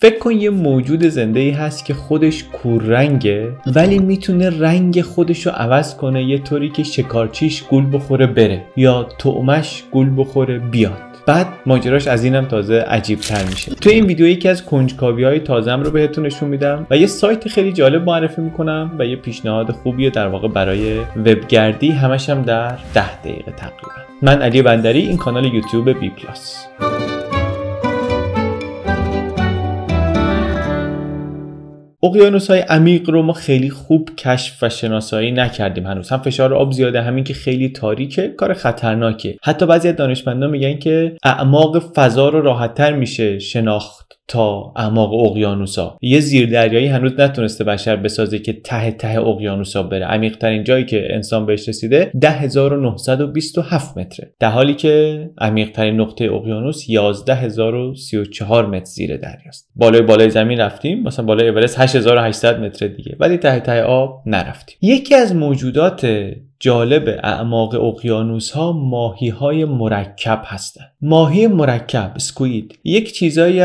فکر کن یه موجود زنده ای هست که خودش رنگه ولی میتونه رنگ خودش رو عوض کنه یه طوری که شکارچیش گل بخوره بره یا تومش گل بخوره بیاد بعد ماجراش از اینم تازه عجیب تر میشه تو این ویدیو یکی از کنجکاوی های تازم رو بهتون نشون میدم و یه سایت خیلی جالب معرفی میکنم و یه پیشنهاد خوبیه در واقع برای وبگردی همش هم در ده دقیقه تقریبا من علی بندری این کانال یوتیوب بی پلاس اقیانوس های عمیق رو ما خیلی خوب کشف و شناسایی نکردیم هنوز هم فشار آب زیاده همین که خیلی تاریکه کار خطرناکه حتی بعضی از دانشمندان میگن که اعماق فضا رو راحتتر میشه شناخت تا اعماق اقیانوسا یه زیردریایی هنوز نتونسته بشر بسازه که ته ته اقیانوسا بره ترین جایی که انسان بهش رسیده 10927 متره در حالی که ترین نقطه اقیانوس 11034 متر زیر دریاست بالای بالای زمین رفتیم مثلا بالای اورست 8800 متر دیگه ولی ته ته آب نرفتیم یکی از موجودات جالب اعماق اقیانوس ها ماهی های مرکب هستن ماهی مرکب سکوید یک چیزایی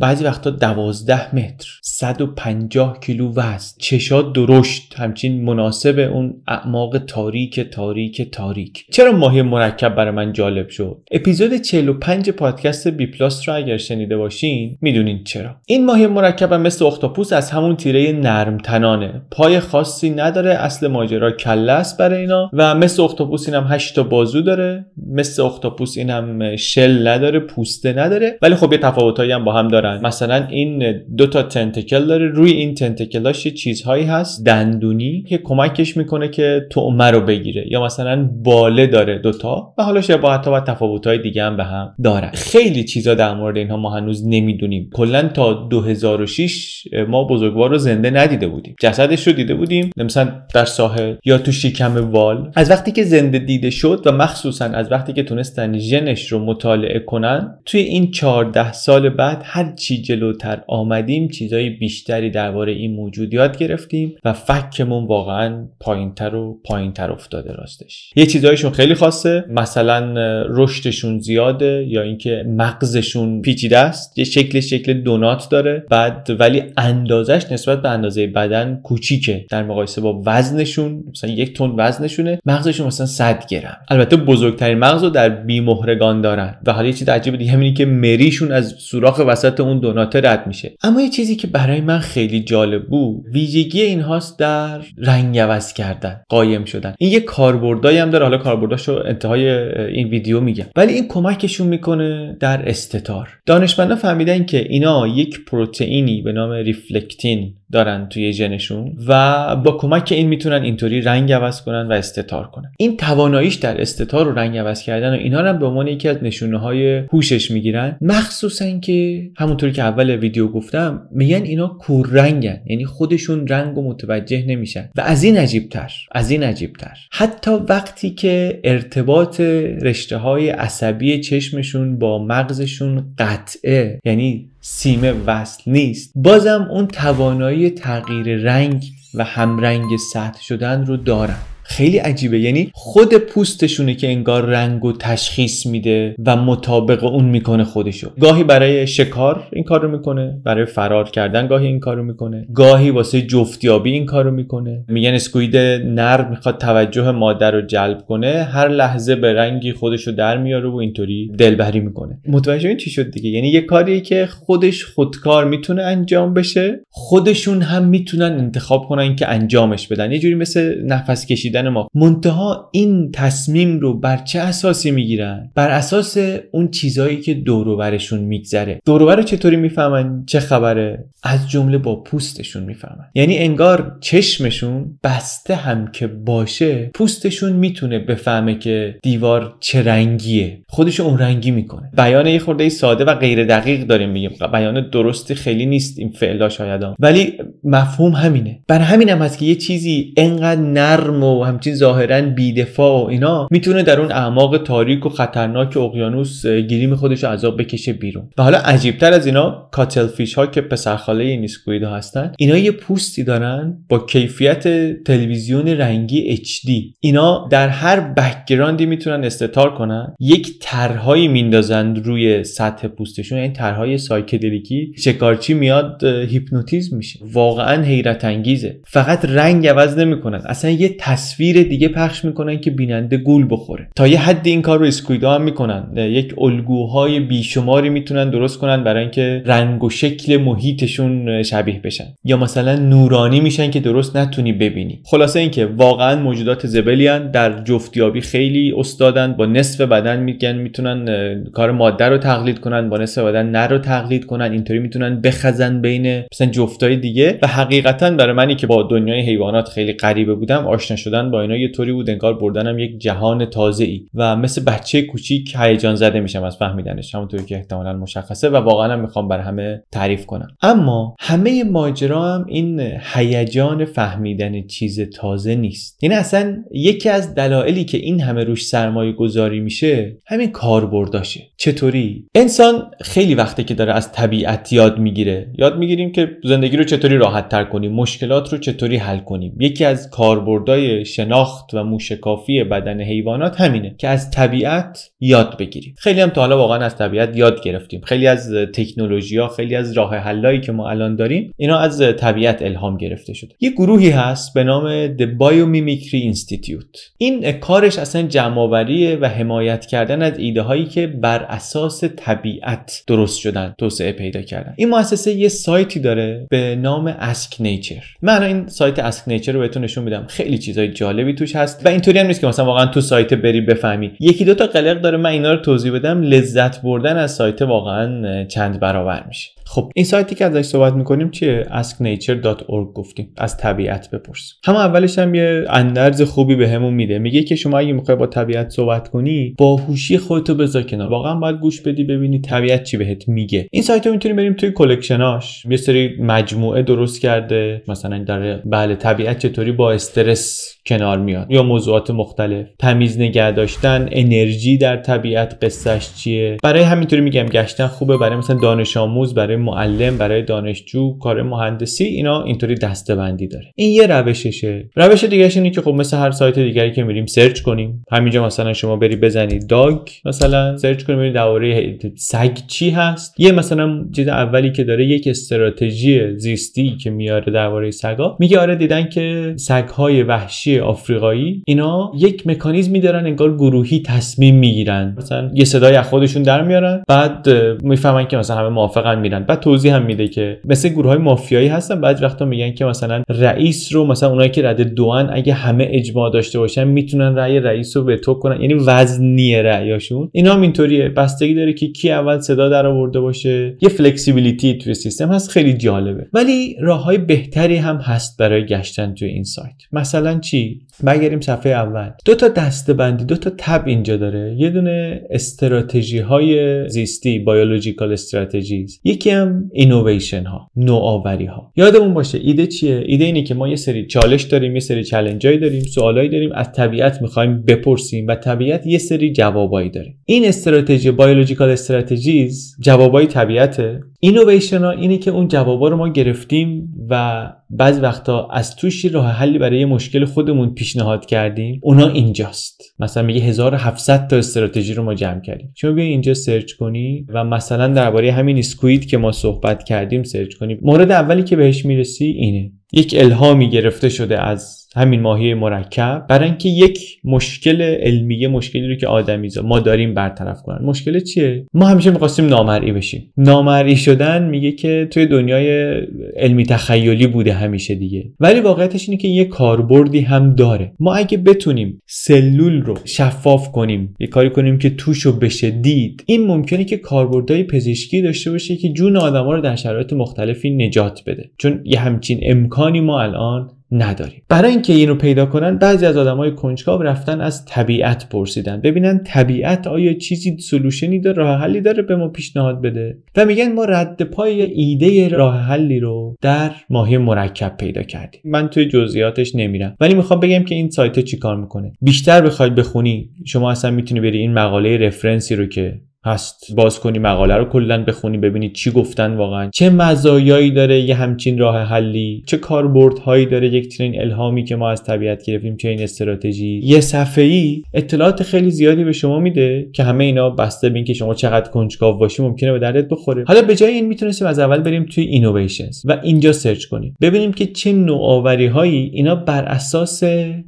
بعضی وقتا دوازده متر 150 کیلو وزن چشا درشت همچین مناسب اون اعماق تاریک تاریک تاریک چرا ماهی مرکب برای من جالب شد اپیزود 45 پادکست بی پلاس رو اگر شنیده باشین میدونین چرا این ماهی مرکب هم مثل اختاپوس از همون تیره نرم تنانه پای خاصی نداره اصل ماجرا کلاس است برای اینا و مثل اختاپوس این هم 8 تا بازو داره مثل اختاپوس این هم شل نداره پوسته نداره ولی خب یه تفاوتایی هم با هم دارن مثلا این دو تا تنتکل داره روی این تنتکلاش یه چیزهایی هست دندونی که کمکش میکنه که تعمه رو بگیره یا مثلا باله داره دوتا و حالا شباهت ها و های دیگه هم به هم دارن خیلی چیزا در مورد اینها ما هنوز نمیدونیم کلا تا 2006 ما بزرگوار رو زنده ندیده بودیم جسدش رو دیده بودیم مثلا در ساحل یا تو شیک وال از وقتی که زنده دیده شد و مخصوصا از وقتی که تونستن ژنش رو مطالعه کنن توی این 14 سال بعد هر چی جلوتر آمدیم چیزای بیشتری درباره این موجود یاد گرفتیم و فکمون واقعا پایینتر و پایینتر افتاده راستش یه چیزایشون خیلی خاصه مثلا رشدشون زیاده یا اینکه مغزشون پیچیده است یه شکل شکل دونات داره بعد ولی اندازش نسبت به اندازه بدن کوچیکه در مقایسه با وزنشون مثلا یک تن وزنشونه مغزشون مثلا 100 گرم البته بزرگترین مغز رو در بیمهرگان دارن و حالا یه چیز عجیب دیگه همینی که مریشون از سوراخ وسط اون دوناته رد میشه اما یه چیزی که برای من خیلی جالب بود ویژگی اینهاست در رنگ عوض کردن قایم شدن این یه کاربردایی هم داره حالا کاربرداشو انتهای این ویدیو میگم ولی این کمکشون میکنه در استتار دانشمندان فهمیدن که اینا یک پروتئینی به نام ریفلکتین دارن توی ژنشون و با کمک این میتونن اینطوری رنگ عوض کنن و استتار کنن این تواناییش در استتار و رنگ عوض کردن و اینها هم به عنوان یکی از نشونه های هوشش میگیرن مخصوصا که همونطوری که اول ویدیو گفتم میگن اینا رنگن. یعنی خودشون رنگ و متوجه نمیشن و از این تر، از این تر. حتی وقتی که ارتباط رشته های عصبی چشمشون با مغزشون قطعه یعنی سیمه وصل نیست بازم اون توانایی تغییر رنگ و همرنگ سطح شدن رو دارم خیلی عجیبه یعنی خود پوستشونه که انگار رنگ و تشخیص میده و مطابق اون میکنه خودشو گاهی برای شکار این کارو میکنه برای فرار کردن گاهی این کارو میکنه گاهی واسه جفتیابی این کارو میکنه میگن اسکوید نر میخواد توجه مادر رو جلب کنه هر لحظه به رنگی خودشو در میاره و اینطوری دلبری میکنه متوجه این چی شد دیگه یعنی یه کاری که خودش خودکار میتونه انجام بشه خودشون هم میتونن انتخاب کنن که انجامش بدن یه جوری مثل نفس کشیدن کشیدن ما منتها این تصمیم رو بر چه اساسی میگیرن بر اساس اون چیزهایی که دوروبرشون میگذره دوروبر چطوری میفهمن چه خبره از جمله با پوستشون میفهمن یعنی انگار چشمشون بسته هم که باشه پوستشون میتونه بفهمه که دیوار چه رنگیه خودش اون رنگی میکنه بیان یه خورده ساده و غیر دقیق داریم میگیم بیان درستی خیلی نیست این فعلا شاید ولی مفهوم همینه بر همین هم که یه چیزی انقدر نرم و همچین ظاهرا بیدفاع و اینا میتونه در اون اعماق تاریک و خطرناک اقیانوس گریم خودش عذاب بکشه بیرون و حالا عجیبتر از اینا کاتل فیش ها که پسرخاله این اسکوید ها هستن اینا یه پوستی دارن با کیفیت تلویزیون رنگی HD اینا در هر بکگراندی میتونن استتار کنن یک طرحهایی میندازند روی سطح پوستشون این یعنی طرحهای سایکدلیکی شکارچی میاد هیپنوتیزم میشه واقعا حیرت انگیزه فقط رنگ عوض نمیکنن اصلا یه تصویر تصویر دیگه پخش میکنن که بیننده گول بخوره تا یه حد این کار رو اسکویدا هم میکنن یک الگوهای بیشماری میتونن درست کنن برای اینکه رنگ و شکل محیطشون شبیه بشن یا مثلا نورانی میشن که درست نتونی ببینی خلاصه اینکه واقعا موجودات زبلیان در جفتیابی خیلی استادن با نصف بدن میگن میتونن کار ماده رو تقلید کنن با نصف بدن نر رو تقلید کنن اینطوری میتونن بخزن بین مثلا جفتای دیگه و حقیقتا برای منی که با دنیای حیوانات خیلی غریبه بودم آشنا شدن با اینا یه طوری بود انگار بردنم یک جهان تازه ای و مثل بچه کوچیک هیجان زده میشم از فهمیدنش همونطوری که احتمالا مشخصه و واقعا هم میخوام بر همه تعریف کنم اما همه ماجرا هم این هیجان فهمیدن چیز تازه نیست این یعنی اصلا یکی از دلایلی که این همه روش سرمایه گذاری میشه همین کاربرداشه چطوری انسان خیلی وقته که داره از طبیعت یاد میگیره یاد میگیریم که زندگی رو چطوری راحت تر کنیم مشکلات رو چطوری حل کنیم یکی از کاربردهای شناخت و موشکافی بدن حیوانات همینه که از طبیعت یاد بگیریم خیلی هم تا حالا واقعا از طبیعت یاد گرفتیم خیلی از تکنولوژی ها خیلی از راه حلایی که ما الان داریم اینا از طبیعت الهام گرفته شده یه گروهی هست به نام The Biomimicry Institute این کارش اصلا جمعآوری و حمایت کردن از ایده هایی که بر اساس طبیعت درست شدن توسعه پیدا کردن این مؤسسه یه سایتی داره به نام Ask Nature. من این سایت Ask Nature رو بهتون نشون میدم خیلی چیزای جالبی توش هست و اینطوری هم نیست که مثلا واقعا تو سایت بری بفهمی یکی دو تا قلق داره من اینا رو توضیح بدم لذت بردن از سایت واقعا چند برابر میشه خب این سایتی که ازش صحبت میکنیم چیه asknature.org گفتیم از طبیعت بپرس هم اولش هم یه اندرز خوبی بهمون به میده میگه که شما اگه میخوای با طبیعت صحبت کنی با هوشی خودتو بذار کنار واقعا باید گوش بدی ببینی طبیعت چی بهت میگه این سایت رو میتونیم بریم توی کلکشناش یه سری مجموعه درست کرده مثلا در بله طبیعت چطوری با استرس کنار میاد یا موضوعات مختلف تمیز نگه داشتن انرژی در طبیعت قصهش چیه برای همینطوری میگم گشتن خوبه برای مثلا دانش آموز برای معلم برای دانشجو کار مهندسی اینا اینطوری بندی داره این یه روششه روش دیگه اینه که خب مثل هر سایت دیگری که میریم سرچ کنیم همینجا مثلا شما بری بزنی داگ مثلا سرچ کنیم ببینید درباره سگ چی هست یه مثلا چیز اولی که داره یک استراتژی زیستی که میاره درباره سگا میگه آره دیدن که سگهای وحشی آفریقایی اینا یک مکانیزمی دارن انگار گروهی تصمیم میگیرن مثلا یه صدای از خودشون در میارن بعد میفهمن که مثلا همه موافقن میرن بعد توضیح هم میده که مثل گروه های مافیایی هستن بعد وقتا میگن که مثلا رئیس رو مثلا اونایی که رده دوان اگه همه اجماع داشته باشن میتونن رأی رئیس رو وتو کنن یعنی وزنی رأیاشون اینا هم اینطوریه بستگی داره که کی اول صدا در آورده باشه یه فلکسیبیلیتی توی سیستم هست خیلی جالبه ولی راههای بهتری هم هست برای گشتن توی این سایت مثلا چی بگریم صفحه اول دو تا دسته بندی دو تا تب اینجا داره یه دونه استراتژی های زیستی بایولوژیکال استراتژیز یکی هم اینویشن ها نوآوری ها یادمون باشه ایده چیه ایده اینه که ما یه سری چالش داریم یه سری های داریم سوالایی داریم از طبیعت میخوایم بپرسیم و طبیعت یه سری جوابایی داره این استراتژی بایولوژیکال استراتژیز جوابای طبیعته اینوویشن ها اینه که اون جوابا رو ما گرفتیم و بعض وقتا از توشی راه حلی برای مشکل خودمون پیشنهاد کردیم اونا اینجاست مثلا میگه 1700 تا استراتژی رو ما جمع کردیم شما بیا اینجا سرچ کنی و مثلا درباره همین اسکوید که ما صحبت کردیم سرچ کنی مورد اولی که بهش میرسی اینه یک الهامی گرفته شده از همین ماهی مرکب برای اینکه یک مشکل علمی مشکلی رو که آدمیزا ما داریم برطرف کنن مشکل چیه ما همیشه میخواستیم نامرئی بشیم نامرئی شدن میگه که توی دنیای علمی تخیلی بوده همیشه دیگه ولی واقعیتش اینه که یه کاربردی هم داره ما اگه بتونیم سلول رو شفاف کنیم یه کاری کنیم که توش رو بشه دید این ممکنه که کاربردهای پزشکی داشته باشه که جون آدما رو در شرایط مختلفی نجات بده چون یه همچین امکانی ما الان نداریم برای اینکه اینو پیدا کنن بعضی از آدمای کنجکاو رفتن از طبیعت پرسیدن ببینن طبیعت آیا چیزی سلوشنی داره راه حلی داره به ما پیشنهاد بده و میگن ما رد پای ایده راه حلی رو در ماهی مرکب پیدا کردیم من توی جزئیاتش نمیرم ولی میخوام بگم که این سایت چیکار میکنه بیشتر بخواید بخونی شما اصلا میتونی بری این مقاله رفرنسی رو که هست باز کنی مقاله رو کلا بخونی ببینی چی گفتن واقعا چه مزایایی داره یه همچین راه حلی چه کاربردهایی داره یک چنین الهامی که ما از طبیعت گرفتیم چه این استراتژی یه صفحه ای اطلاعات خیلی زیادی به شما میده که همه اینا بسته بین که شما چقدر کنجکاو باشی ممکنه به دردت بخوره حالا به جای این میتونستیم از اول بریم توی اینویشنز و اینجا سرچ کنیم ببینیم که چه نوآوری هایی اینا بر اساس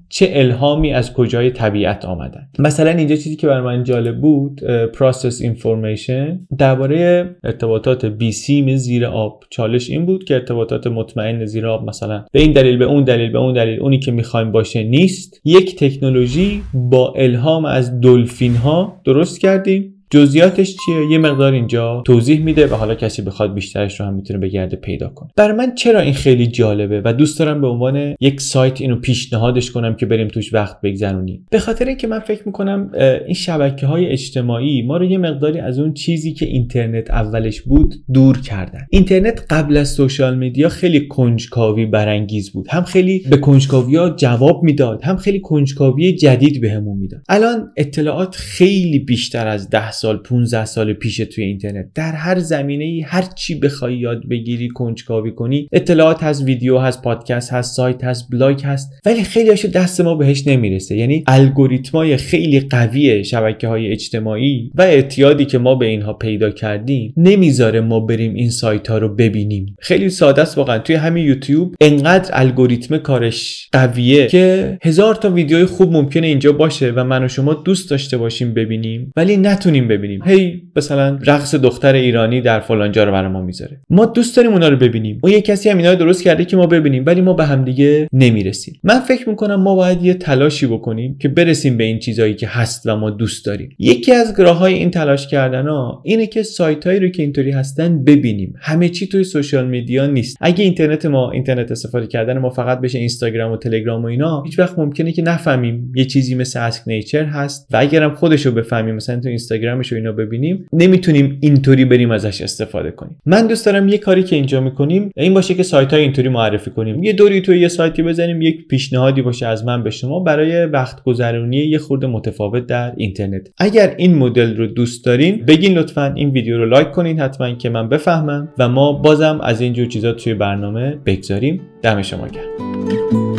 چه الهامی از کجای طبیعت آمدن مثلا اینجا چیزی که بر من جالب بود پروسس Information درباره ارتباطات بی سیم زیر آب چالش این بود که ارتباطات مطمئن زیر آب مثلا به این دلیل به اون دلیل به اون دلیل اونی که میخوایم باشه نیست یک تکنولوژی با الهام از دلفین ها درست کردیم جزئیاتش چیه یه مقدار اینجا توضیح میده و حالا کسی بخواد بیشترش رو هم میتونه بگرده پیدا کنه بر من چرا این خیلی جالبه و دوست دارم به عنوان یک سایت اینو پیشنهادش کنم که بریم توش وقت بگذرونیم به خاطر اینکه من فکر میکنم این شبکه های اجتماعی ما رو یه مقداری از اون چیزی که اینترنت اولش بود دور کردن اینترنت قبل از سوشال میدیا خیلی کنجکاوی برانگیز بود هم خیلی به کنجکاوی ها جواب میداد هم خیلی کنجکاوی جدید بهمون به میداد الان اطلاعات خیلی بیشتر از ده سال 15 سال پیش توی اینترنت در هر زمینه ای هر چی بخوای یاد بگیری کنجکاوی کنی اطلاعات هست ویدیو هست پادکست هست سایت هست بلاگ هست ولی خیلی هاشو دست ما بهش نمیرسه یعنی الگوریتمای خیلی قوی شبکه های اجتماعی و اعتیادی که ما به اینها پیدا کردیم نمیذاره ما بریم این سایت ها رو ببینیم خیلی ساده است واقعا توی همین یوتیوب انقدر الگوریتم کارش قویه که هزار تا ویدیوی خوب ممکنه اینجا باشه و من و شما دوست داشته باشیم ببینیم ولی نتونیم ببینیم هی مثلا رقص دختر ایرانی در فلان جا رو برای ما میذاره ما دوست داریم اونا رو ببینیم اون یه کسی هم اینا رو درست کرده که ما ببینیم ولی ما به همدیگه نمیرسیم من فکر میکنم ما باید یه تلاشی بکنیم که برسیم به این چیزایی که هست و ما دوست داریم یکی از راههای این تلاش کردن ها اینه که سایت هایی رو که اینطوری هستن ببینیم همه چی توی سوشال میدیا نیست اگه اینترنت ما اینترنت استفاده کردن ما فقط بشه اینستاگرام و تلگرام و اینا هیچ وقت ممکنه که نفهمیم یه چیزی مثل اسک نیچر هست و اگرم خودش رو بفهمیم مثلا تو اینستاگرام و اینا ببینیم نمیتونیم اینطوری بریم ازش استفاده کنیم من دوست دارم یه کاری که اینجا میکنیم این باشه که سایت های اینطوری معرفی کنیم یه دوری توی یه سایتی بزنیم یک پیشنهادی باشه از من به شما برای وقت گذرونی یه خورده متفاوت در اینترنت اگر این مدل رو دوست دارین بگین لطفا این ویدیو رو لایک کنین حتما که من بفهمم و ما بازم از اینجور چیزا توی برنامه بگذاریم دم شما گرم